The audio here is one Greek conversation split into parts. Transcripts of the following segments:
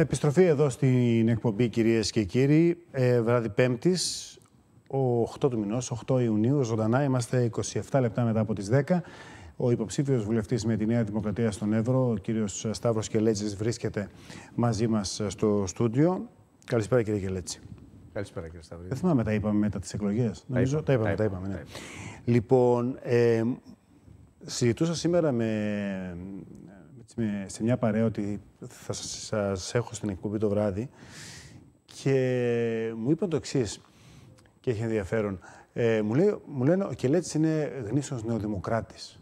Επιστροφή εδώ στην εκπομπή, κυρίες και κύριοι. Ε, βράδυ Πέμπτης, 8 του μηνός, 8 Ιουνίου, ζωντανά. Είμαστε 27 λεπτά μετά από τις 10. Ο υποψήφιος βουλευτής με τη Νέα Δημοκρατία στον Εύρο, ο κύριος Σταύρος Κελέτζης, βρίσκεται μαζί μας στο στούντιο. Καλησπέρα, κύριε Κελέτζη. Καλησπέρα, κύριε Σταύρο. Δεν θυμάμαι, τα είπαμε μετά τις εκλογές. Νομίζω τα είπαμε. Τα είπαμε, ναι. Λοιπόν, ε, συζητούσα σήμερα με σε μια παρέα ότι θα σας έχω στην εκπομπή το βράδυ και μου είπαν το εξής και έχει ενδιαφέρον. Ε, μου, λέει, μου λένε ο Κελέτης είναι γνήσιος νεοδημοκράτης.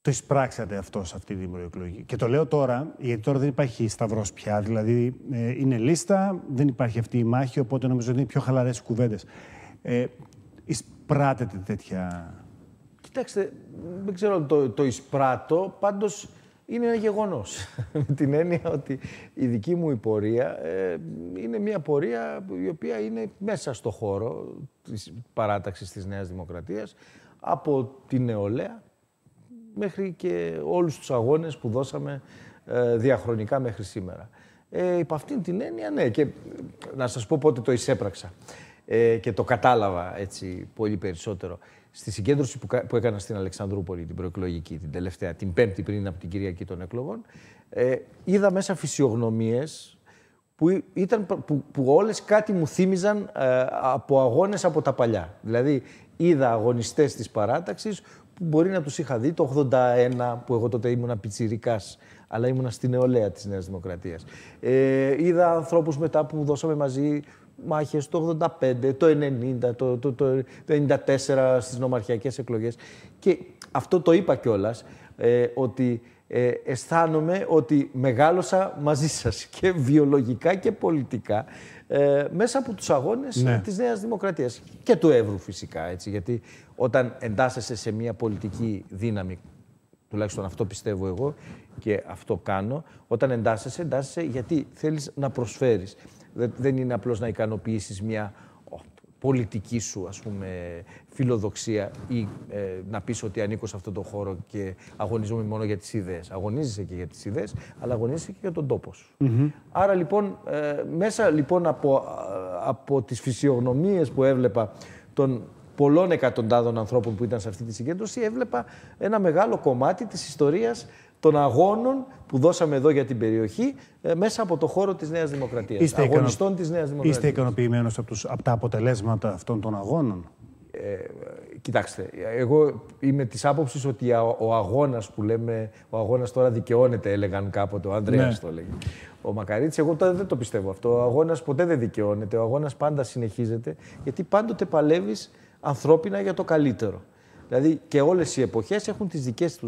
Το εισπράξατε αυτό σε αυτή την προεκλογή. Και το λέω τώρα, γιατί τώρα δεν υπάρχει σταυρός πια. Δηλαδή ε, είναι λίστα, δεν υπάρχει αυτή η μάχη, οπότε νομίζω ότι είναι πιο χαλαρές κουβέντες. Ε, εισπράτετε τέτοια Κοιτάξτε, δεν ξέρω το, το εισπράττω, πάντως είναι ένα γεγονός. Με την έννοια ότι η δική μου η πορεία ε, είναι μια πορεία η οποία είναι μέσα στο χώρο της παράταξης της Νέας Δημοκρατίας, από τη νεολαία μέχρι και όλους τους αγώνες που δώσαμε ε, διαχρονικά μέχρι σήμερα. Ε, υπ' αυτήν την έννοια, ναι. Και να σας πω πότε το εισέπραξα ε, και το κατάλαβα έτσι πολύ περισσότερο στη συγκέντρωση που, έκανα στην Αλεξανδρούπολη, την προεκλογική, την τελευταία, την πέμπτη πριν από την Κυριακή των εκλογών, ε, είδα μέσα φυσιογνωμίες που, ήταν, που, που όλες κάτι μου θύμιζαν ε, από αγώνες από τα παλιά. Δηλαδή είδα αγωνιστές της παράταξης που μπορεί να τους είχα δει το 81 που εγώ τότε ήμουν πιτσιρικάς αλλά ήμουνα στην νεολαία της Νέας Δημοκρατίας. Ε, είδα ανθρώπους μετά που δώσαμε μαζί μάχες το 85, το 90, το, το, το, 94 στις νομαρχιακές εκλογές. Και αυτό το είπα κιόλας ε, ότι ε, αισθάνομαι ότι μεγάλωσα μαζί σας και βιολογικά και πολιτικά ε, μέσα από τους αγώνες ναι. της Νέας Δημοκρατίας και του Εύρου φυσικά, έτσι, γιατί όταν εντάσσεσαι σε μια πολιτική δύναμη τουλάχιστον αυτό πιστεύω εγώ και αυτό κάνω, όταν εντάσσεσαι, εντάσσεσαι γιατί θέλεις να προσφέρεις. Δεν είναι απλώς να ικανοποιήσεις μια πολιτική σου ας πούμε φιλοδοξία ή ε, να πεις ότι ανήκω σε αυτόν τον χώρο και αγωνίζομαι μόνο για τις ιδέες. Αγωνίζεσαι και για τις ιδέες, αλλά αγωνίζεσαι και για τον τόπο σου. Άρα λοιπόν, ε, μέσα λοιπόν από, ε, από τις φυσιογνωμίες που έβλεπα των πολλών εκατοντάδων ανθρώπων που ήταν σε αυτή τη συγκέντρωση, έβλεπα ένα μεγάλο κομμάτι της ιστορίας των αγώνων που δώσαμε εδώ για την περιοχή ε, μέσα από το χώρο της Νέας Δημοκρατίας. αγωνιστών ικανο... της Νέας Είστε ικανοποιημένος από, από τα αποτελέσματα αυτών των αγώνων. Ε, κοιτάξτε, εγώ είμαι της άποψης ότι ο αγώνας που λέμε, ο αγώνας τώρα δικαιώνεται, έλεγαν κάποτε. Ο Ανδρέας ναι. το λέγει, Ο Μακαρίτης, εγώ τώρα δεν το πιστεύω αυτό. Ο αγώνας ποτέ δεν δικαιώνεται. Ο αγώνας πάντα συνεχίζεται, γιατί πάντοτε παλεύεις ανθρώπινα για το καλύτερο. Δηλαδή και όλες οι εποχές έχουν τις δικές τους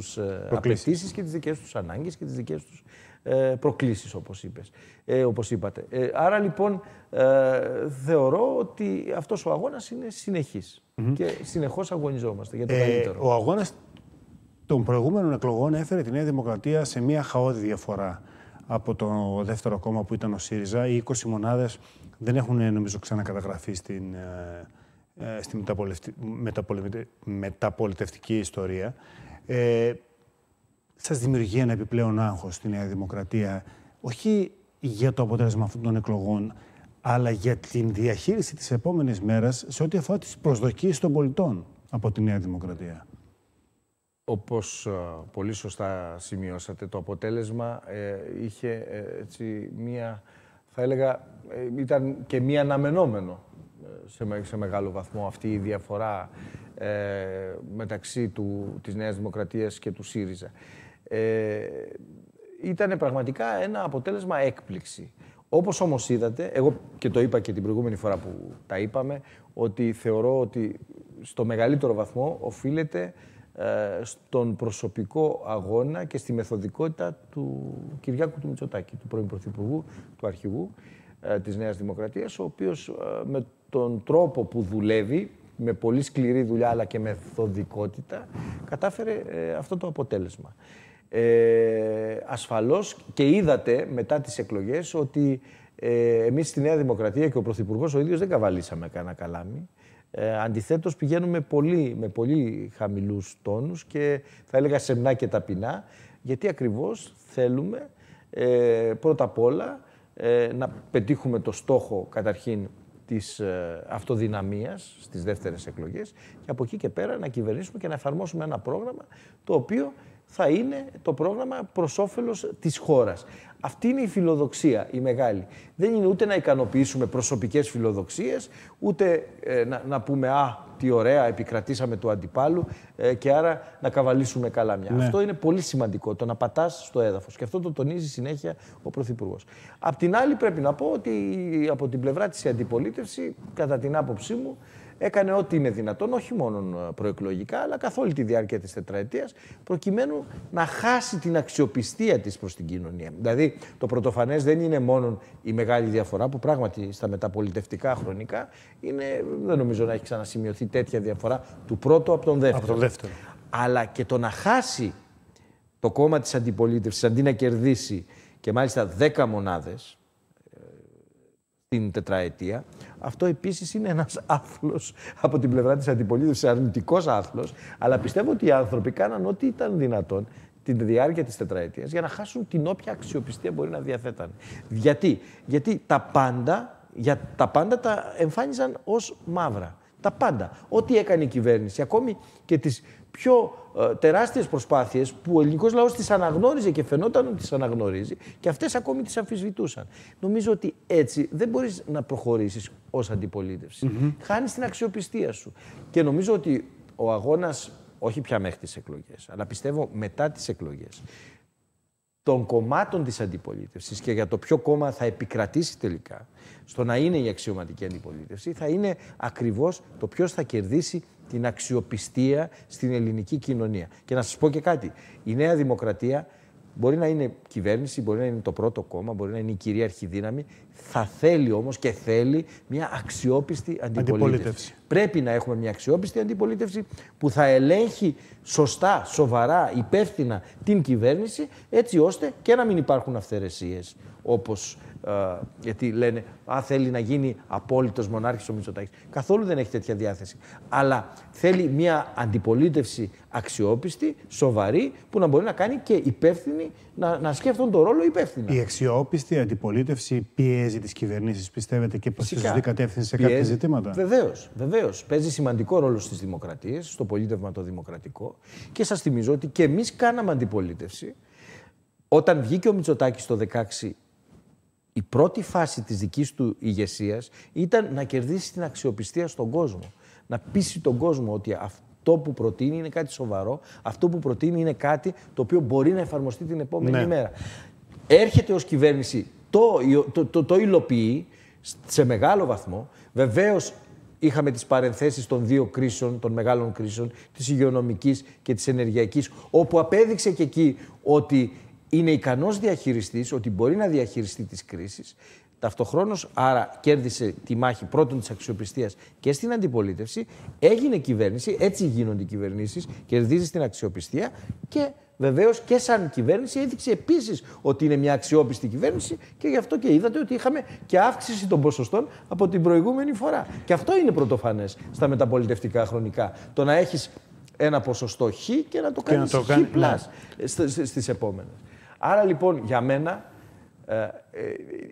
ε, απαιτήσεις και τις δικές τους ανάγκες και τις δικές τους ε, προκλήσεις όπως, είπες, ε, είπατε. Ε, άρα λοιπόν ε, θεωρώ ότι αυτός ο αγώνας ειναι είναι και συνεχώς αγωνιζόμαστε για το καλύτερο. Ο αγώνας των προηγούμενων εκλογών έφερε τη Νέα Δημοκρατία σε μια χαόδη διαφορά από το δεύτερο κόμμα που ήταν ο ΣΥΡΙΖΑ. Οι 20 μονάδες δεν έχουν νομίζω ξανακαταγραφεί στην ε, στη μεταπολιτευτική ιστορία, ε, σας δημιουργεί ένα επιπλέον άγχος στη Νέα Δημοκρατία, όχι για το αποτέλεσμα αυτών των εκλογών, αλλά για την διαχείριση της επόμενης μέρας σε ό,τι αφορά τις προσδοκίες των πολιτών από τη Νέα Δημοκρατία. Όπως πολύ σωστά σημειώσατε, το αποτέλεσμα ε, είχε ε, έτσι μία, θα έλεγα, ήταν και μία αναμενόμενο σε, μεγάλο βαθμό αυτή η διαφορά ε, μεταξύ του, της Νέας Δημοκρατίας και του ΣΥΡΙΖΑ. Ε, ήταν πραγματικά ένα αποτέλεσμα έκπληξη. Όπως όμως είδατε, εγώ και το είπα και την προηγούμενη φορά που τα είπαμε, ότι θεωρώ ότι στο μεγαλύτερο βαθμό οφείλεται ε, στον προσωπικό αγώνα και στη μεθοδικότητα του Κυριάκου του Μητσοτάκη, του πρώην Πρωθυπουργού, του Αρχηγού ε, της Νέας Δημοκρατίας, ο οποίος ε, με τον τρόπο που δουλεύει, με πολύ σκληρή δουλειά αλλά και μεθοδικότητα, κατάφερε ε, αυτό το αποτέλεσμα. Ε, ασφαλώς και είδατε μετά τις εκλογές ότι ε, εμείς στη Νέα Δημοκρατία και ο Πρωθυπουργός ο ίδιος δεν καβαλήσαμε κανένα καλάμι. Ε, αντιθέτως πηγαίνουμε πολύ, με πολύ χαμηλούς τόνους και θα έλεγα σεμνά και ταπεινά γιατί ακριβώς θέλουμε ε, πρώτα απ' όλα ε, να πετύχουμε το στόχο καταρχήν της ε, αυτοδυναμίας στις δεύτερες εκλογές και από εκεί και πέρα να κυβερνήσουμε και να εφαρμόσουμε ένα πρόγραμμα το οποίο θα είναι το πρόγραμμα προς όφελος της χώρας. Αυτή είναι η φιλοδοξία η μεγάλη. Δεν είναι ούτε να ικανοποιήσουμε προσωπικές φιλοδοξίες, ούτε ε, να, πούμε Α, τι ωραία, επικρατήσαμε του αντιπάλου ε, και άρα να καβαλήσουμε καλά μια. Ναι. Αυτό είναι πολύ σημαντικό, το να πατάς στο έδαφος. Και αυτό το τονίζει συνέχεια ο Πρωθυπουργός. Απ' την άλλη, πρέπει να πω ότι από την πλευρά της αντιπολίτευσης, κατά την άποψή μου, έκανε ό,τι είναι δυνατόν, όχι μόνο ε, προεκλογικά, αλλά καθ' όλη τη διάρκεια της τετραετίας, προκειμένου να χάσει την αξιοπιστία της προς την κοινωνία. Δηλαδή, το πρωτοφανές δεν είναι μόνο η μεγάλη διαφορά, που πράγματι στα μεταπολιτευτικά χρονικά είναι, δεν νομίζω να έχει ξανασημειωθεί τέτοια διαφορά του πρώτου από τον δεύτερο. Αλλά και το να χάσει το κόμμα της αντιπολίτευσης, αντί να κερδίσει και μάλιστα 10 μονάδες ε, την τετραετία, αυτό επίσης είναι ένας άθλος από την πλευρά της αντιπολίτευσης, αρνητικός άθλος. Αλλά πιστεύω ότι οι άνθρωποι κάναν ό,τι ήταν δυνατόν την διάρκεια της τετραετίας για να χάσουν την όποια αξιοπιστία μπορεί να διαθέταν. Γιατί, Γιατί τα πάντα. Για τα πάντα τα εμφάνιζαν ως μαύρα. Τα πάντα. Ό,τι έκανε η κυβέρνηση, ακόμη και τις πιο ε, τεράστιες προσπάθειες που ο ελληνικός λαός τις αναγνώριζε και φαινόταν ότι τις αναγνωρίζει και αυτές ακόμη τις αμφισβητούσαν. Νομίζω ότι έτσι δεν μπορείς να προχωρήσεις ως αντιπολίτευση. Mm-hmm. Χάνεις την αξιοπιστία σου. Και νομίζω ότι ο αγώνας, όχι πια μέχρι τις εκλογές, αλλά πιστεύω μετά τις εκλογές, των κομμάτων της αντιπολίτευσης και για το ποιο κόμμα θα επικρατήσει τελικά στο να είναι η αξιωματική αντιπολίτευση θα είναι ακριβώς το ποιος θα κερδίσει την αξιοπιστία στην ελληνική κοινωνία. Και να σας πω και κάτι. Η Νέα Δημοκρατία μπορεί να είναι κυβέρνηση, μπορεί να είναι το πρώτο κόμμα, μπορεί να είναι η κυρίαρχη δύναμη. Θα θέλει όμως και θέλει μια αξιόπιστη αντιπολίτευση. Πρέπει να έχουμε μια αξιόπιστη αντιπολίτευση που θα ελέγχει σωστά, σοβαρά, υπεύθυνα την κυβέρνηση έτσι ώστε και να μην υπάρχουν αυθαιρεσίες όπως ε, γιατί λένε Α, θέλει να γίνει απόλυτος μονάρχης ο Μητσοτάκης. Καθόλου δεν έχει τέτοια διάθεση. Αλλά θέλει μια αντιπολίτευση αξιόπιστη, σοβαρή, που να μπορεί να κάνει και υπεύθυνη, να, να σκέφτονται τον ρόλο υπεύθυνα. Η αξιόπιστη αντιπολίτευση πιέζει τις κυβερνήσεις, πιστεύετε, και προς τη σωστή κατεύθυνση σε κάποια ζητήματα. Βεβαίως, βεβαίως. Παίζει σημαντικό ρόλο στις δημοκρατίες, στο πολίτευμα το δημοκρατικό. Και σας θυμίζω ότι και εμείς κάναμε αντιπολίτευση. Όταν βγήκε ο Μητσοτάκης το 16 η πρώτη φάση της δικής του ηγεσίας ήταν να κερδίσει την αξιοπιστία στον κόσμο. Να πείσει τον κόσμο ότι αυτό που προτείνει είναι κάτι σοβαρό, αυτό που προτείνει είναι κάτι το οποίο μπορεί να εφαρμοστεί την επόμενη ναι. μέρα. Έρχεται ως κυβέρνηση, το, το, το, το υλοποιεί σε μεγάλο βαθμό. Βεβαίως είχαμε τις παρενθέσεις των δύο κρίσεων, των μεγάλων κρίσεων, της υγειονομικής και της ενεργειακής, όπου απέδειξε και εκεί ότι είναι ικανός διαχειριστής, ότι μπορεί να διαχειριστεί τις κρίσεις, ταυτοχρόνως, άρα κέρδισε τη μάχη πρώτον της αξιοπιστίας και στην αντιπολίτευση, έγινε κυβέρνηση, έτσι γίνονται οι κυβερνήσεις, κερδίζει την αξιοπιστία και Βεβαίως και σαν κυβέρνηση έδειξε επίσης ότι είναι μια αξιόπιστη κυβέρνηση και γι' αυτό και είδατε ότι είχαμε και αύξηση των ποσοστών από την προηγούμενη φορά. Και αυτό είναι πρωτοφανές στα μεταπολιτευτικά χρονικά. Το να έχεις ένα ποσοστό χ και να το κάνει χ πλά ναι. στις επόμενες. Άρα λοιπόν για μένα ε, ε,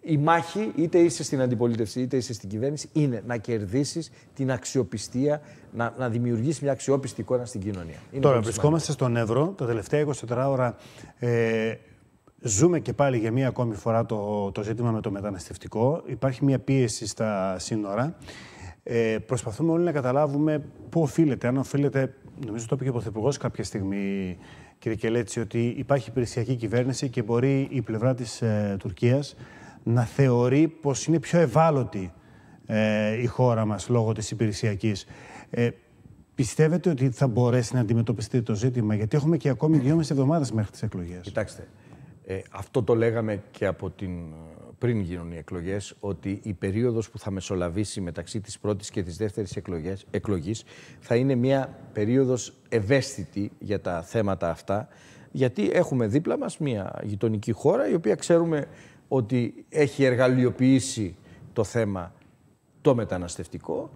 η μάχη, είτε είσαι στην αντιπολίτευση είτε είσαι στην κυβέρνηση, είναι να κερδίσεις την αξιοπιστία, να, να δημιουργήσει μια αξιόπιστη εικόνα στην κοινωνία. Είναι Τώρα βρισκόμαστε στον Εύρο. Τα τελευταία 24 ώρα ε, Ζούμε και πάλι για μία ακόμη φορά το, το ζήτημα με το μεταναστευτικό. Υπάρχει μία πίεση στα σύνορα. Ε, προσπαθούμε όλοι να καταλάβουμε πού οφείλεται. Αν οφείλεται, νομίζω το είπε και ο Πρωθυπουργός κάποια στιγμή κύριε Κελέτση, ότι υπάρχει υπηρεσιακή κυβέρνηση και μπορεί η πλευρά της ε, Τουρκίας να θεωρεί πως είναι πιο ευάλωτη ε, η χώρα μας λόγω της υπηρεσιακής. Ε, πιστεύετε ότι θα μπορέσει να αντιμετωπιστεί το ζήτημα, γιατί έχουμε και ακόμη δυόμιση εβδομάδες μέχρι τις εκλογές. Κοιτάξτε, ε, αυτό το λέγαμε και από την πριν γίνουν οι εκλογές, ότι η περίοδος που θα μεσολαβήσει μεταξύ της πρώτης και της δεύτερης εκλογής θα είναι μια περίοδος ευαίσθητη για τα θέματα αυτά. Γιατί έχουμε δίπλα μας μια γειτονική χώρα η οποία ξέρουμε ότι έχει εργαλειοποιήσει το θέμα το μεταναστευτικό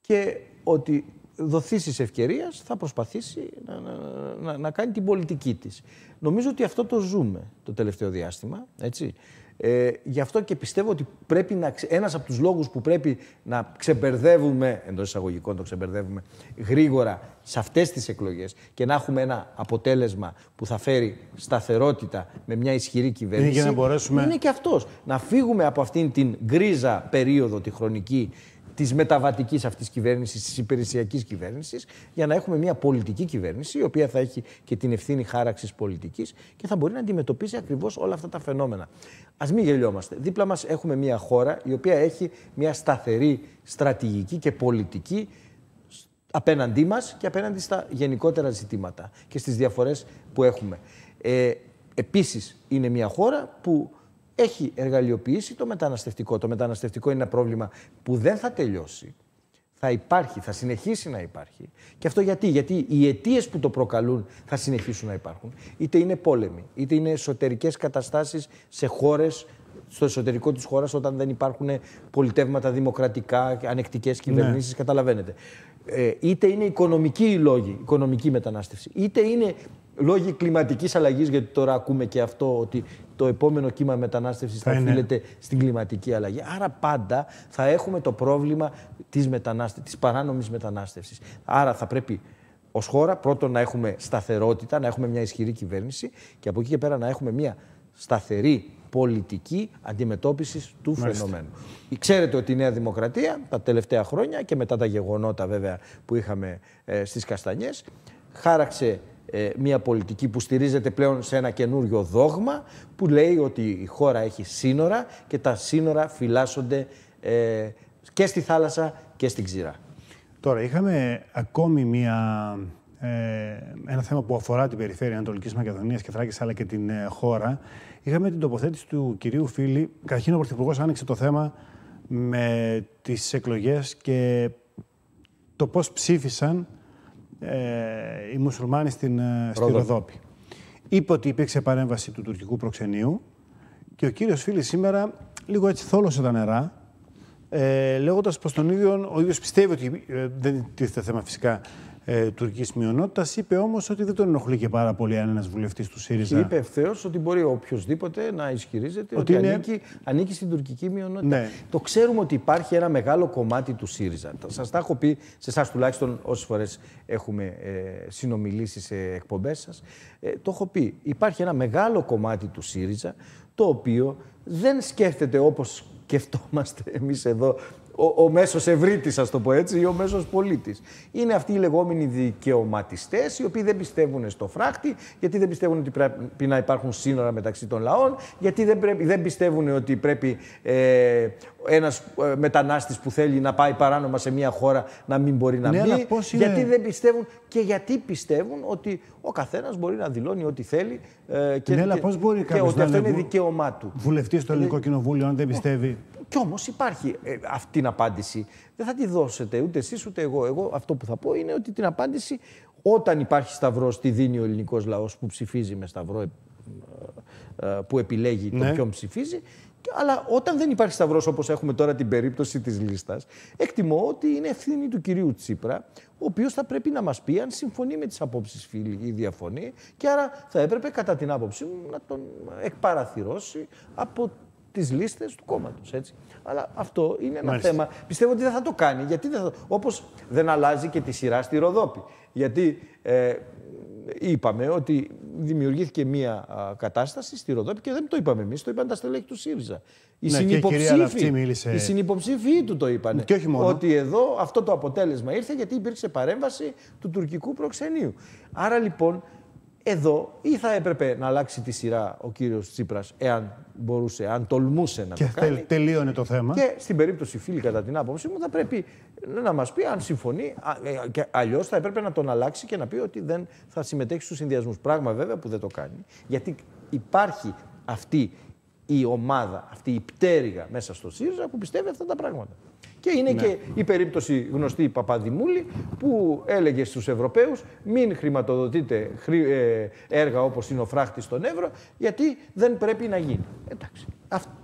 και ότι τη ευκαιρίας θα προσπαθήσει να, να, να, να κάνει την πολιτική της. Νομίζω ότι αυτό το ζούμε το τελευταίο διάστημα, έτσι. Ε, γι' αυτό και πιστεύω ότι πρέπει να, ένας από τους λόγους που πρέπει να ξεμπερδεύουμε, εντός εισαγωγικών το ξεμπερδεύουμε, γρήγορα σε αυτές τις εκλογές και να έχουμε ένα αποτέλεσμα που θα φέρει σταθερότητα με μια ισχυρή κυβέρνηση, είναι, και αυτός. Να φύγουμε από αυτήν την γκρίζα περίοδο, τη χρονική, της μεταβατικής αυτής κυβέρνησης, της υπηρεσιακής κυβέρνησης, για να έχουμε μια πολιτική κυβέρνηση, η οποία θα έχει και την ευθύνη χάραξης πολιτικής και θα μπορεί να αντιμετωπίσει ακριβώς όλα αυτά τα φαινόμενα. Ας μην γελιόμαστε. Δίπλα μας έχουμε μια χώρα η οποία έχει μια σταθερή στρατηγική και πολιτική απέναντί μας και απέναντι στα γενικότερα ζητήματα και στις διαφορές που έχουμε. Ε, επίσης, είναι μια χώρα που έχει εργαλειοποιήσει το μεταναστευτικό. Το μεταναστευτικό είναι ένα πρόβλημα που δεν θα τελειώσει. Θα υπάρχει, θα συνεχίσει να υπάρχει. Και αυτό γιατί, γιατί οι αιτίες που το προκαλούν θα συνεχίσουν να υπάρχουν. Είτε είναι πόλεμοι, είτε είναι εσωτερικές καταστάσεις σε χώρες στο εσωτερικό της χώρας όταν δεν υπάρχουν πολιτεύματα δημοκρατικά, ανεκτικές κυβερνήσει, ναι. καταλαβαίνετε. Ε, είτε είναι οικονομικοί οι λόγοι, οικονομική μετανάστευση, είτε είναι λόγοι κλιματικής αλλαγής, γιατί τώρα ακούμε και αυτό ότι το επόμενο κύμα μετανάστευσης θα, ε, ναι. οφείλεται στην κλιματική αλλαγή. Άρα πάντα θα έχουμε το πρόβλημα της μετανάστε... της παράνομης μετανάστευσης. Άρα θα πρέπει ως χώρα πρώτον να έχουμε σταθερότητα, να έχουμε μια ισχυρή κυβέρνηση και από εκεί και πέρα να έχουμε μια σταθερή πολιτική αντιμετώπισης του Μάλιστα. φαινομένου. Ξέρετε ότι η Νέα Δημοκρατία τα τελευταία χρόνια και μετά τα γεγονότα βέβαια που είχαμε ε, στις Καστανιές χάραξε ε, μια πολιτική που στηρίζεται πλέον σε ένα καινούριο δόγμα που λέει ότι η χώρα έχει σύνορα και τα σύνορα φυλάσσονται ε, και στη θάλασσα και στην ξηρά. Τώρα, είχαμε ακόμη μια, ε, ένα θέμα που αφορά την περιφέρεια Ανατολικής Μακεδονίας και Θράκης αλλά και την ε, χώρα. Είχαμε την τοποθέτηση του κυρίου Φίλη. Καταρχήν ο Πρωθυπουργός άνοιξε το θέμα με τις εκλογές και το πώς ψήφισαν ε, οι μουσουλμάνοι στην, ε, στη Ροδόπη. Είπε ότι υπήρξε παρέμβαση του τουρκικού προξενείου και ο κύριος Φίλης σήμερα λίγο έτσι θόλωσε τα νερά, ε, λέγοντας πως τον ίδιο, ο ίδιος πιστεύει ότι, ε, δεν τίθεται θέμα φυσικά, ε, τουρκικής μειονότητας. Είπε όμως ότι δεν τον ενοχλεί και πάρα πολύ αν ένας βουλευτής του ΣΥΡΙΖΑ. Και είπε ευθέως ότι μπορεί οποιοδήποτε να ισχυρίζεται ότι, είναι... ανήκει, ανήκει στην τουρκική μειονότητα. Ναι. Το ξέρουμε ότι υπάρχει ένα μεγάλο κομμάτι του ΣΥΡΙΖΑ. Σας τα έχω πει, σε εσάς τουλάχιστον όσες φορές έχουμε ε, συνομιλήσει σε εκπομπές σας. Ε, το έχω πει. Υπάρχει ένα μεγάλο κομμάτι του ΣΥΡΙΖΑ το οποίο δεν σκέφτεται όπως σκεφτόμαστε εμείς εδώ ο, ο μέσος ευρύτης, ας το πω έτσι, ή ο μέσος πολίτης. Είναι αυτοί οι λεγόμενοι δικαιωματιστές, οι οποίοι δεν πιστεύουν στο φράχτη, γιατί δεν πιστεύουν ότι πρέπει να υπάρχουν σύνορα μεταξύ των λαών, γιατί δεν, πρέπει, δεν πιστεύουν ότι πρέπει ε, ένας ε, μετανάστης που θέλει να πάει παράνομα σε μια χώρα να μην μπορεί να ναι, μπει. Γιατί δεν πιστεύουν και γιατί πιστεύουν ότι ο καθένας μπορεί να δηλώνει ό,τι θέλει ε, και, ναι, μπορεί και, ότι αυτό είναι δικαίωμά του. Βουλευτής στο ε, Ελληνικό Κοινοβούλιο, αν δεν πιστεύει. Κι όμως υπάρχει ε, αυτή την απάντηση. Δεν θα τη δώσετε ούτε εσείς ούτε εγώ. Εγώ αυτό που θα πω είναι ότι την απάντηση όταν υπάρχει σταυρός, τη δίνει ο ελληνικός λαός που ψηφίζει με σταυρό που επιλέγει τον ναι. ποιον ψηφίζει αλλά όταν δεν υπάρχει σταυρός όπως έχουμε τώρα την περίπτωση της λίστας, εκτιμώ ότι είναι ευθύνη του κυρίου Τσίπρα, ο οποίος θα πρέπει να μας πει αν συμφωνεί με τις απόψεις φίλοι ή διαφωνεί, και άρα θα έπρεπε, κατά την άποψή μου, να τον εκπαραθυρώσει από τις λίστες του κόμματος. Αλλά αυτό είναι ένα θέμα. Πιστεύω ότι δεν θα το κάνει. Όπως δεν αλλάζει και τη σειρά στη Ροδόπη. Γιατί ε, είπαμε ότι δημιουργήθηκε μία κατάσταση στη Ροδόπη και δεν το είπαμε εμείς, το είπαν τα στελέχη του ΣΥΡΙΖΑ. Οι, ναι, συνυποψήφοι, του το είπαν. Ότι εδώ αυτό το αποτέλεσμα ήρθε γιατί υπήρξε παρέμβαση του τουρκικού προξενείου. Άρα λοιπόν εδώ ή θα έπρεπε να αλλάξει τη σειρά ο κύριος Τσίπρας, εάν μπορούσε, αν τολμούσε να και το κάνει. Και τελείωνε το θέμα. Και στην περίπτωση, φίλοι, κατά την άποψή μου, θα πρέπει να μας πει αν συμφωνεί. Ε, Αλλιώς θα έπρεπε να τον αλλάξει και να πει ότι δεν θα συμμετέχει στους συνδυασμούς. Πράγμα βέβαια που δεν το κάνει. Γιατί υπάρχει αυτή η ομάδα, αυτή η πτέρυγα μέσα στο ΣΥΡΙΖΑ που πιστεύει αυτά τα πράγματα. Και είναι ναι. και η περίπτωση γνωστή Παπαδημούλη που έλεγε στους Ευρωπαίους μην χρηματοδοτείτε ε, έργα όπως είναι ο φράχτης στον Εύρο γιατί δεν πρέπει να γίνει. Εντάξει.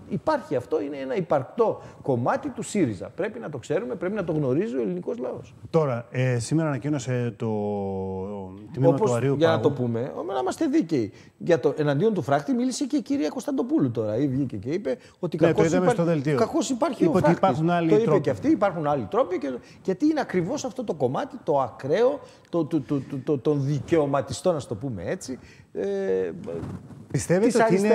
υπάρχει αυτό, είναι ένα υπαρκτό κομμάτι του ΣΥΡΙΖΑ. Πρέπει να το ξέρουμε, πρέπει να το γνωρίζει ο ελληνικός λαός. Τώρα, ε, σήμερα ανακοίνωσε το τμήμα Όπως, του Για να το πούμε, να είμαστε δίκαιοι. Για το, εναντίον του φράκτη μίλησε και η κυρία Κωνσταντοπούλου τώρα. Ή βγήκε και είπε ότι ναι, κακώς, υπάρχει είπε ο Υπάρχουν άλλοι το είπε και αυτή, υπάρχουν άλλοι τρόποι. Και... Γιατί είναι ακριβώς αυτό το κομμάτι, το ακραίο, το, το, το, το, το, των δικαιωματιστών, να το πούμε έτσι. Ε, Πιστεύετε ότι είναι,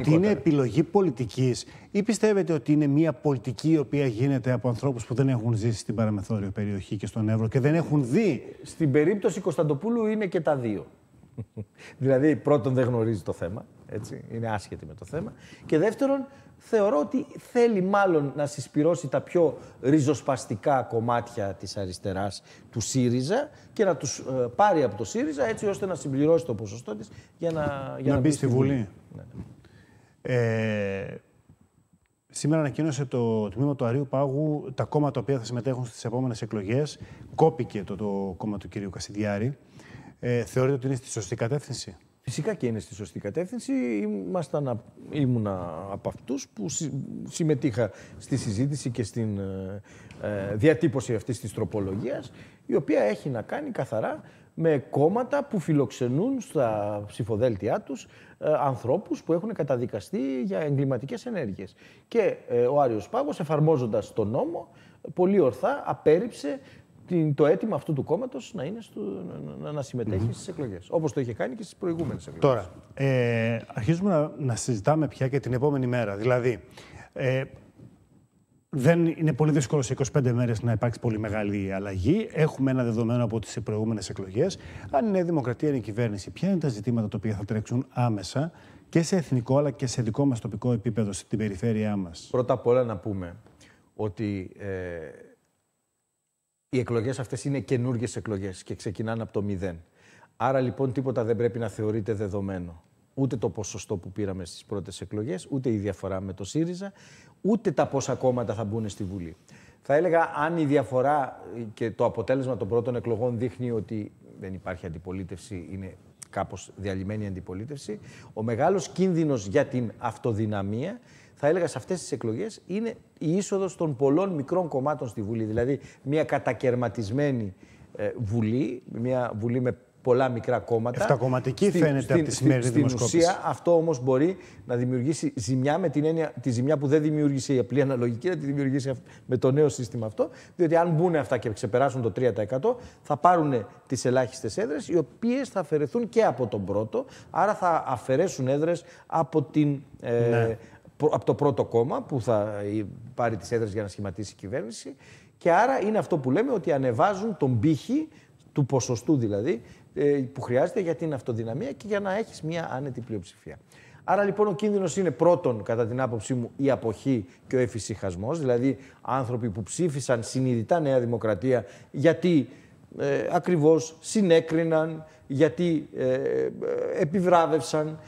ότι είναι επιλογή πολιτικής ή πιστεύετε ότι είναι μια πολιτική η οποία γίνεται από ανθρώπους που δεν έχουν ζήσει στην παραμεθόριο περιοχή και στον Εύρο και δεν έχουν δει. Στην περίπτωση Κωνσταντοπούλου είναι και τα δύο. δηλαδή, πρώτον, δεν γνωρίζει το θέμα. Έτσι, είναι άσχετη με το θέμα. Και δεύτερον, θεωρώ ότι θέλει μάλλον να συσπυρώσει τα πιο ριζοσπαστικά κομμάτια της αριστεράς του ΣΥΡΙΖΑ και να τους ε, πάρει από το ΣΥΡΙΖΑ έτσι ώστε να συμπληρώσει το ποσοστό της για να, για να, να μπει στη Βουλή. Βουλή. Ναι. ναι. Ε, Σήμερα ανακοίνωσε το τμήμα του Αρίου Πάγου τα κόμματα που θα συμμετέχουν στις επόμενες εκλογές. Κόπηκε το, το κόμμα του κυρίου Κασιδιάρη. Ε, θεωρείτε ότι είναι στη σωστή κατεύθυνση. Φυσικά και είναι στη σωστή κατεύθυνση. Ήμασταν, ήμουνα από αυτούς που συμμετείχα στη συζήτηση και στην ε, ε διατύπωση αυτής της τροπολογίας, η οποία έχει να κάνει καθαρά με κόμματα που φιλοξενούν στα ψηφοδέλτια τους ε, ανθρώπους που έχουν καταδικαστεί για εγκληματικές ενέργειες. Και ε, ο Άριος Πάγος εφαρμόζοντας τον νόμο πολύ ορθά απέρριψε την, το αίτημα αυτού του κόμματος να, είναι να, να συμμετέχει mm-hmm. στις εκλογές. Όπως το είχε κάνει και στις προηγούμενες εκλογές. Τώρα, ε, αρχίζουμε να, συζητάμε πια και την επόμενη μέρα. Δηλαδή, ε, δεν είναι πολύ δύσκολο σε 25 μέρες να υπάρξει πολύ μεγάλη αλλαγή. Έχουμε ένα δεδομένο από τις προηγούμενες εκλογές. Αν είναι η Δημοκρατία, είναι η κυβέρνηση. Ποια είναι τα ζητήματα τα οποία θα τρέξουν άμεσα και σε εθνικό αλλά και σε δικό μας τοπικό επίπεδο, στην περιφέρειά μας. Πρώτα απ' όλα να πούμε ότι ε, οι εκλογές αυτές είναι καινούργιες εκλογές και ξεκινάνε από το μηδέν. Άρα λοιπόν τίποτα δεν πρέπει να θεωρείται δεδομένο. Ούτε το ποσοστό που πήραμε στις πρώτες εκλογές, ούτε η διαφορά με το ΣΥΡΙΖΑ, ούτε τα πόσα κόμματα θα μπουν στη Βουλή. Θα έλεγα, αν η διαφορά ε, και το αποτέλεσμα των πρώτων εκλογών δείχνει ότι δεν υπάρχει αντιπολίτευση, είναι κάπως διαλυμένη αντιπολίτευση, ο μεγάλος κίνδυνος για την αυτοδυναμία, θα έλεγα σε αυτές τις εκλογές, είναι η είσοδος των πολλών μικρών κομμάτων στη Βουλή. Δηλαδή, μια κατακαιρματισμένη ε, Βουλή, μια Βουλή με πολλά μικρά κόμματα. στη, φαίνεται στην, από τη σημερινή στη, ουσία αυτό όμως μπορεί να δημιουργήσει ζημιά με την έννοια, τη ζημιά που δεν δημιούργησε η απλή αναλογική, να τη δημιουργήσει με το νέο σύστημα αυτό. Διότι αν μπουν αυτά και ξεπεράσουν το 3% θα πάρουν τις ελάχιστες έδρες οι οποίες θα αφαιρεθούν και από τον πρώτο. Άρα θα αφαιρέσουν έδρες από την... Ε, ναι. το πρώτο κόμμα που θα ε, πάρει τις έδρες για να σχηματίσει η κυβέρνηση και άρα είναι αυτό που λέμε ότι ανεβάζουν τον πύχη του ποσοστού δηλαδή ε, που χρειάζεται για την αυτοδυναμία και για να έχεις μια άνετη πλειοψηφία. Άρα λοιπόν ο κίνδυνος είναι πρώτον, κατά την άποψή μου, η αποχή και ο εφησυχασμός, δηλαδή άνθρωποι που ψήφισαν συνειδητά Νέα Δημοκρατία γιατί ε, ακριβώς συνέκριναν, γιατί ε, ε επιβράβευσαν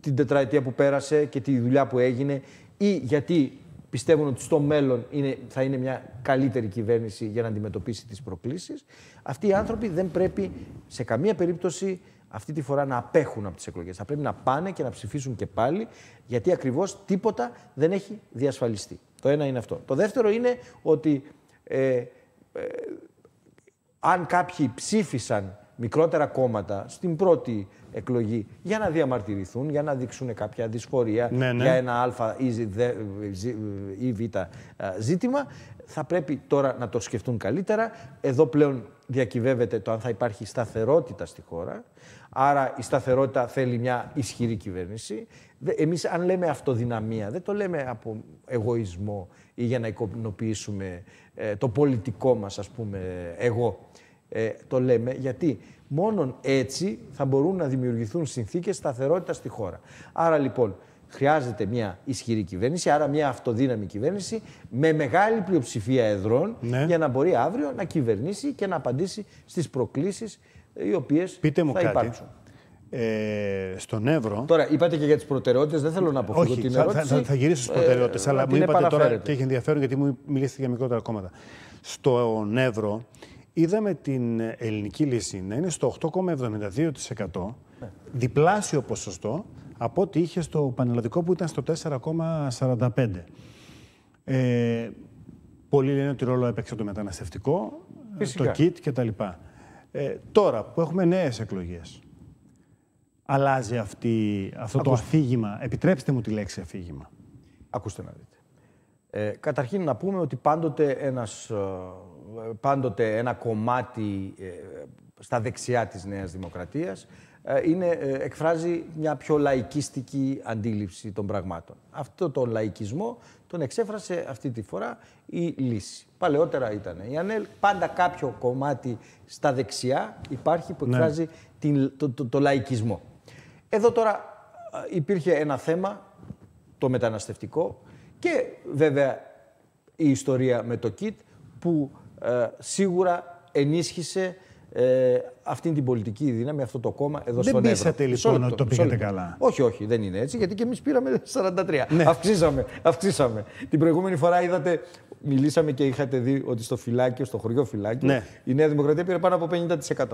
την τετραετία που πέρασε και τη δουλειά που έγινε ή γιατί πιστεύουν ότι στο μέλλον είναι, θα είναι μια καλύτερη κυβέρνηση για να αντιμετωπίσει τις προκλήσεις. Αυτοί οι άνθρωποι δεν πρέπει σε καμία περίπτωση αυτή τη φορά να απέχουν από τις εκλογές. Θα πρέπει να πάνε και να ψηφίσουν και πάλι, γιατί ακριβώς τίποτα δεν έχει διασφαλιστεί. Το ένα είναι αυτό. Το δεύτερο είναι ότι ε, ε αν κάποιοι ψήφισαν μικρότερα κόμματα στην πρώτη εκλογή για να διαμαρτυρηθούν, για να δείξουν κάποια δυσφορία ναι, ναι. για ένα α ή β ε, ζήτημα. Θα πρέπει τώρα να το σκεφτούν καλύτερα. Εδώ πλέον διακυβεύεται το αν θα υπάρχει σταθερότητα στη χώρα. Άρα η σταθερότητα θέλει μια ισχυρή κυβέρνηση. Εμείς αν λέμε αυτοδυναμία, δεν το λέμε από εγωισμό ή για να οικονοποιήσουμε ε, το πολιτικό μας, ας πούμε, εγώ. Ε, το λέμε γιατί μόνον έτσι θα μπορούν να δημιουργηθούν συνθήκες σταθερότητας στη χώρα. Άρα λοιπόν χρειάζεται μια ισχυρή κυβέρνηση, άρα μια αυτοδύναμη κυβέρνηση με μεγάλη πλειοψηφία εδρών ναι. για να μπορεί αύριο να κυβερνήσει και να απαντήσει στις προκλήσεις ε, οι οποίες Πείτε μου θα κάτι. υπάρξουν. Ε, στον Εύρο. Τώρα, είπατε και για τις προτεραιότητες, δεν θέλω να αποφύγω την ερώτηση. Θα, θα, θα γυρίσω στις προτεραιότητες, ε, αλλά ε, μου είπατε τώρα και έχει ενδιαφέρον γιατί μου μιλήσετε για μικρότερα κόμματα. Στον Εύρο, είδαμε την ελληνική λύση να είναι στο 8,72%, ναι. διπλάσιο ποσοστό από ό,τι είχε στο πανελλαδικό που ήταν στο 4,45%. Ε, πολλοί λένε ότι ρόλο έπαιξε το μεταναστευτικό, Φυσικά. το ΚΙΤ κτλ. Ε, τώρα που έχουμε νέες εκλογές, αλλάζει αυτή, αυτό το αφήγημα. Επιτρέψτε μου τη λέξη αφήγημα. Ακούστε να δείτε. Ε, καταρχήν να πούμε ότι πάντοτε ένας ε, πάντοτε ένα κομμάτι ε, στα δεξιά της Νέας Δημοκρατίας, ε, είναι, ε, εκφράζει μια πιο λαϊκίστικη αντίληψη των πραγμάτων. Αυτό τον λαϊκισμό τον εξέφρασε αυτή τη φορά η Λύση. Παλαιότερα ήταν η ΑΝΕΛ, πάντα κάποιο κομμάτι στα δεξιά υπάρχει που ναι. εκφράζει τον λαϊκισμό. Εδώ τώρα υπήρχε ένα θέμα, το μεταναστευτικό, και βέβαια η ιστορία με το ΚΙΤ, που ε, σίγουρα ενίσχυσε ε, αυτή την πολιτική δύναμη, αυτό το κόμμα εδώ δεν στον Εύρο. Δεν πείσατε λοιπόν ότι το πήγατε καλά. Όχι, όχι, δεν είναι έτσι, γιατί και εμείς πήραμε 43. Ναι. Αυξήσαμε, αυξήσαμε. Την προηγούμενη φορά είδατε, μιλήσαμε και είχατε δει ότι στο φυλάκιο, στο χωριό φυλάκιο, ναι. η Νέα Δημοκρατία πήρε πάνω από 50%.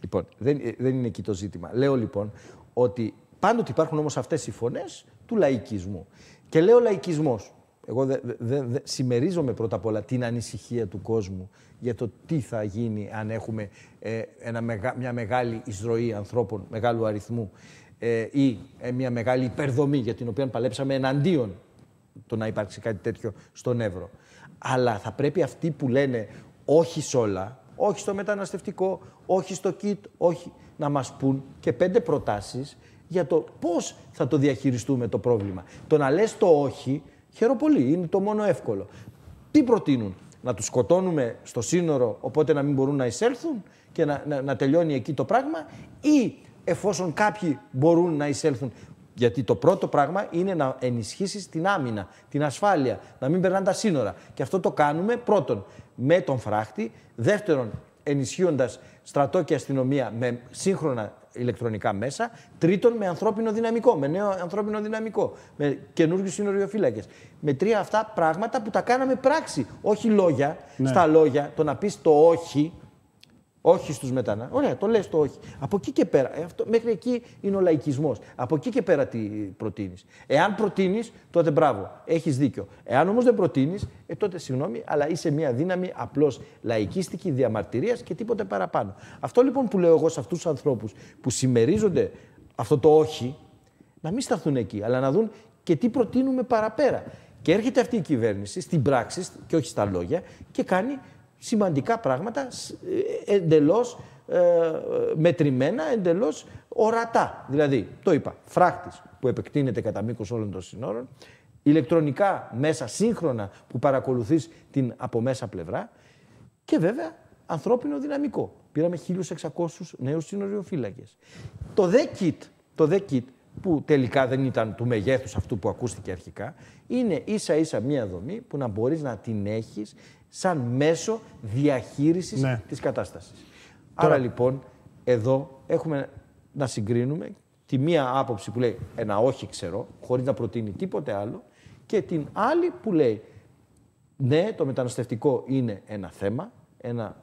Λοιπόν, δεν, ε, δεν είναι εκεί το ζήτημα. Λέω λοιπόν ότι πάντοτε υπάρχουν όμως αυτές οι φωνές του λαϊκισμού. Και λέω λαϊκισμός, εγώ δε, δε, δε, συμμερίζομαι πρώτα απ' όλα την ανησυχία του κόσμου για το τι θα γίνει αν έχουμε ε, ένα μια μεγάλη εισρωή ανθρώπων μεγάλου αριθμού ε, ή ε, μια μεγάλη υπερδομή για την οποία παλέψαμε εναντίον το να υπάρξει κάτι τέτοιο στον Εύρο. Αλλά θα πρέπει αυτοί που λένε όχι σ' όλα, όχι στο μεταναστευτικό, όχι στο ΚΙΤ, όχι να μας πούν και πέντε προτάσεις για το πώς θα το διαχειριστούμε το πρόβλημα. Το να λες το όχι Χαίρομαι πολύ, είναι το μόνο εύκολο. Τι προτείνουν, να τους σκοτώνουμε στο σύνορο, οπότε να μην μπορούν να εισέλθουν και να, να, να τελειώνει εκεί το πράγμα, ή εφόσον κάποιοι μπορούν να εισέλθουν. Γιατί το πρώτο πράγμα είναι να ενισχύσεις την άμυνα, την ασφάλεια, να μην περνάνε τα σύνορα. Και αυτό το κάνουμε πρώτον με τον φράχτη, δεύτερον ενισχύοντας στρατό και αστυνομία με σύγχρονα ηλεκτρονικά μέσα. Τρίτον, με ανθρώπινο δυναμικό, με νέο ανθρώπινο δυναμικό, με καινούριου συνοριοφύλακε. Με τρία αυτά πράγματα που τα κάναμε πράξη, όχι λόγια. Ναι. Στα λόγια, το να πεις το όχι, όχι στους μετανάστε. Ωραία, το λες το όχι. Από εκεί και πέρα. Ε, αυτό, μέχρι εκεί είναι ο λαϊκισμός. Από εκεί και πέρα τι προτείνεις. Εάν προτείνεις, τότε μπράβο, έχεις δίκιο. Εάν όμως δεν προτείνεις, ε, τότε συγγνώμη, αλλά είσαι μια δύναμη απλώς λαϊκίστικη διαμαρτυρίας και τίποτε παραπάνω. Αυτό λοιπόν που λέω εγώ σε αυτούς τους ανθρώπους που συμμερίζονται αυτό το όχι, να μην σταθούν εκεί, αλλά να δουν και τι προτείνουμε παραπέρα. Και έρχεται αυτή η κυβέρνηση στην πράξη και όχι στα λόγια και κάνει σημαντικά πράγματα ε, εντελώς ε, μετρημένα, εντελώς ορατά. Δηλαδή, το είπα, φράχτης που επεκτείνεται κατά μήκος όλων των συνόρων, ηλεκτρονικά μέσα σύγχρονα που παρακολουθείς την από μέσα πλευρά και βέβαια ανθρώπινο δυναμικό. Πήραμε 1.600 νέους συνοριοφύλακες. Το ΔΕΚΙΤ, το που τελικά δεν ήταν του μεγέθους αυτού που ακούστηκε αρχικά, είναι ίσα ίσα μια δομή που να μπορείς να την έχεις σαν μέσο διαχείρισης ναι. της κατάστασης. Τώρα... Άρα λοιπόν, εδώ έχουμε να συγκρίνουμε τη μία άποψη που λέει ένα όχι ξέρω, χωρίς να προτείνει τίποτε άλλο, και την άλλη που λέει ναι, το μεταναστευτικό είναι ένα θέμα, ένα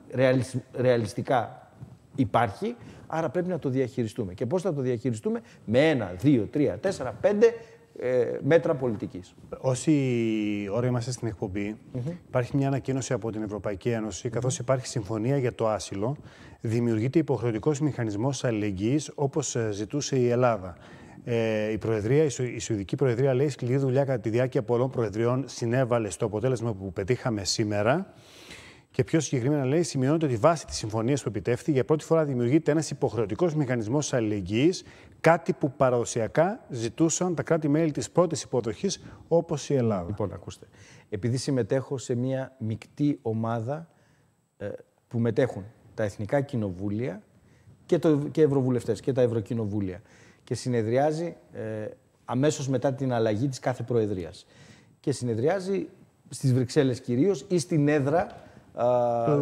ρεαλιστικά υπάρχει, άρα πρέπει να το διαχειριστούμε. Και πώς θα το διαχειριστούμε, με ένα, δύο, τρία, τέσσερα, πέντε ε, μέτρα πολιτικής. Όσοι ώρα είμαστε στην εκπομπη υπάρχει μια ανακοίνωση από την Ευρωπαϊκή Ένωση. Καθώς υπάρχει συμφωνία για το άσυλο, δημιουργείται υποχρεωτικός μηχανισμός αλληλεγγύης όπως ε, ζητούσε η Ελλάδα. Ε, η, Προεδρία, η, Σου, η Σουηδική Προεδρία λέει σκληρή δουλειά κατά τη διάρκεια πολλών προεδριών συνέβαλε στο αποτέλεσμα που πετύχαμε σήμερα. Και πιο συγκεκριμένα λέει, σημειώνεται ότι βάσει της συμφωνίας που επιτεύχθη, για πρώτη φορά δημιουργείται ένας υποχρεωτικός μηχανισμός αλληλεγγύης, κάτι που παραδοσιακά ζητούσαν τα κράτη-μέλη της πρώτης υποδοχής, όπως η Ελλάδα. Λοιπόν, ακούστε. Επειδή συμμετέχω σε μια μεικτή ομάδα ε, που μετέχουν τα εθνικά κοινοβούλια και, το, και ευρωβουλευτές και τα ευρωκοινοβούλια και συνεδριάζει ε, αμέσως μετά την αλλαγή της κάθε προεδρίας. Και συνεδριάζει στις Βρυξέλλες κυρίως ή στην έδρα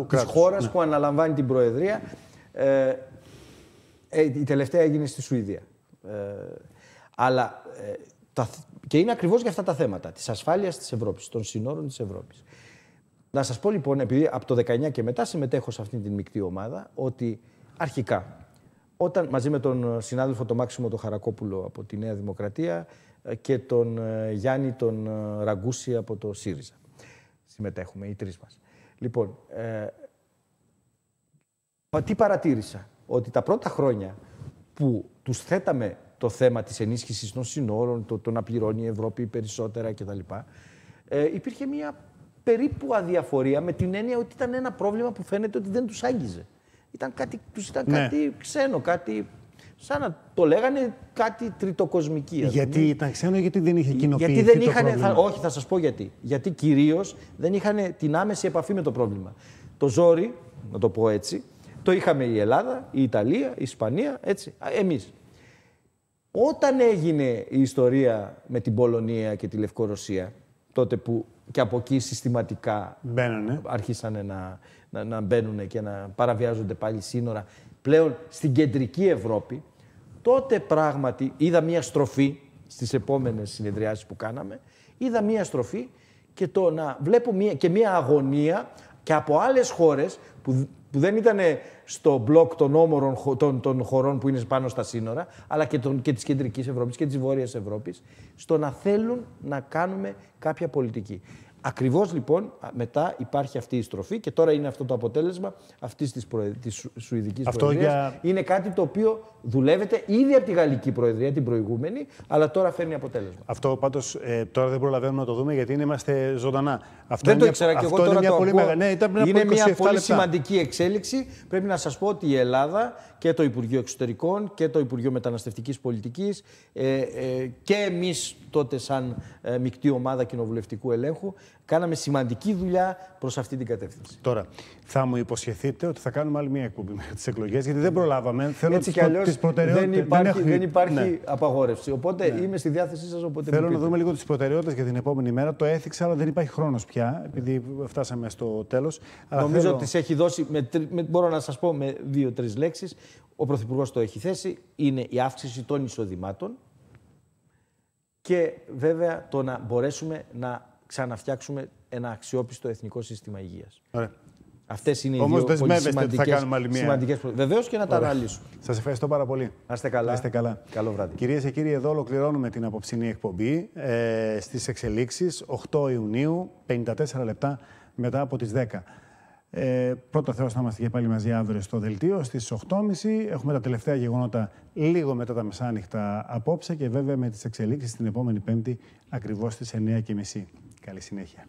τη χώρας ναι. που αναλαμβάνει την Προεδρία. Ε, ε, η τελευταία έγινε στη Σουηδία. Ε, αλλά ε, τα, και είναι ακριβώς για αυτά τα θέματα, της ασφάλειας της Ευρώπης, των συνόρων της Ευρώπης. Να σας πω λοιπόν, επειδή από το 19 και μετά συμμετέχω σε αυτήν την μεικτή ομάδα, ότι αρχικά, όταν μαζί με τον συνάδελφο τον Μάξιμο τον Χαρακόπουλο από τη Νέα Δημοκρατία ε, και τον ε, Γιάννη τον Ραγκούση από το ΣΥΡΙΖΑ, συμμετέχουμε οι τρεις μας. Λοιπόν, ε, τι παρατήρησα. Ότι τα πρώτα χρόνια που τους θέταμε το θέμα της ενίσχυσης των συνόρων, το, να πληρώνει η Ευρώπη περισσότερα κτλ. Ε, υπήρχε μια περίπου αδιαφορία με την έννοια ότι ήταν ένα πρόβλημα που φαίνεται ότι δεν τους άγγιζε. Ήταν κάτι, ήταν ναι. κάτι ξένο, κάτι σαν να το λέγανε κάτι τριτοκοσμική. γιατί ήταν ξένο, γιατί δεν είχε κοινοποιηθεί. Γιατί δεν το πρόβλημα. όχι, θα σας πω γιατί. Γιατί κυρίως δεν είχαν την άμεση επαφή με το πρόβλημα. Το ζόρι, να το πω έτσι, το είχαμε η Ελλάδα, η Ιταλία, η Ισπανία, έτσι, εμείς. Όταν έγινε η ιστορία με την Πολωνία και τη Λευκορωσία, τότε που και από εκεί συστηματικά Μπαίνανε. αρχίσανε να, να, να μπαίνουν και να παραβιάζονται πάλι σύνορα, πλέον στην κεντρική Ευρώπη, τότε πράγματι είδα μία στροφή στις επόμενες συνεδριάσεις που κάναμε, είδα μία στροφή και το να βλέπω μία, και μία αγωνία και από άλλες χώρες που, που δεν ήταν στο μπλοκ των όμορων των, των χωρών που είναι πάνω στα σύνορα, αλλά και, των, και της κεντρικής Ευρώπης και της Βόρειας Ευρώπης, στο να θέλουν να κάνουμε κάποια πολιτική. Ακριβώς λοιπόν μετά υπάρχει αυτή η στροφή και τώρα είναι αυτό το αποτέλεσμα αυτής της προε... της Σουηδικής Προεδρίας. Είναι κάτι το οποίο δουλεύεται ήδη από τη Γαλλική Προεδρία, την προηγούμενη, αλλά τώρα φέρνει αποτέλεσμα. Αυτό πάντως ε, τώρα δεν προλαβαίνουμε να το δούμε γιατί είμαστε ζωντανά. Αυτό δεν είναι, το ήξερα και εγώ τώρα είναι μια το πολύ ναι, είναι μια πολύ σημαντική εξέλιξη. Πρέπει να σας πω ότι η Ελλάδα και το Υπουργείο Εξωτερικών και το Υπουργείο Μεταναστευτικής Πολιτικής ε, ε, και εμείς τότε σαν ε, μεικτή ομάδα κοινοβουλευτικού ελέγχου Κάναμε σημαντική δουλειά προς αυτή την κατεύθυνση. Τώρα, θα μου υποσχεθείτε ότι θα κάνουμε άλλη μια εκπομπή με τις εκλογές, γιατί δεν προλάβαμε. Θέλω Έτσι κι αλλιώ δεν υπάρχει, δεν υπάρχει ναι. απαγόρευση. Οπότε ναι. είμαι στη διάθεσή σας όποτε Θέλω να δούμε λίγο τις προτεραιότητες για την επόμενη μέρα. Το έθιξα, αλλά δεν υπάρχει χρόνος πια, επειδή φτάσαμε στο τέλος. Νομίζω θέλω... ότι τις έχει δώσει, με, με, μπορώ να σας πω με δύο-τρει λέξεις. Ο Πρωθυπουργός το έχει θέσει. Είναι η αύξηση των εισοδημάτων και βέβαια το να μπορέσουμε να ξαναφτιάξουμε ένα αξιόπιστο εθνικό σύστημα υγείας. Αυτές είναι οι δύο πολύ σημαντικέ προ... Βεβαίως και να τα αναλύσουμε. Σας ευχαριστώ πάρα πολύ. Να είστε καλά. είστε καλά. Καλό βράδυ. Κυρίες και κύριοι, εδώ ολοκληρώνουμε την απόψινή εκπομπή ε, στις εξελίξεις 8 Ιουνίου, 54 λεπτά μετά από τις 10. Ε, πρώτα Θεός, θα είμαστε και πάλι μαζί αύριο στο δελτίο στις 8.30. Έχουμε τα τελευταία γεγονότα λίγο μετά τα μεσάνυχτα απόψε και βέβαια με τις εξελίξεις την επόμενη Πέμπτη ακριβώς στις 9.30. Καλή συνέχεια.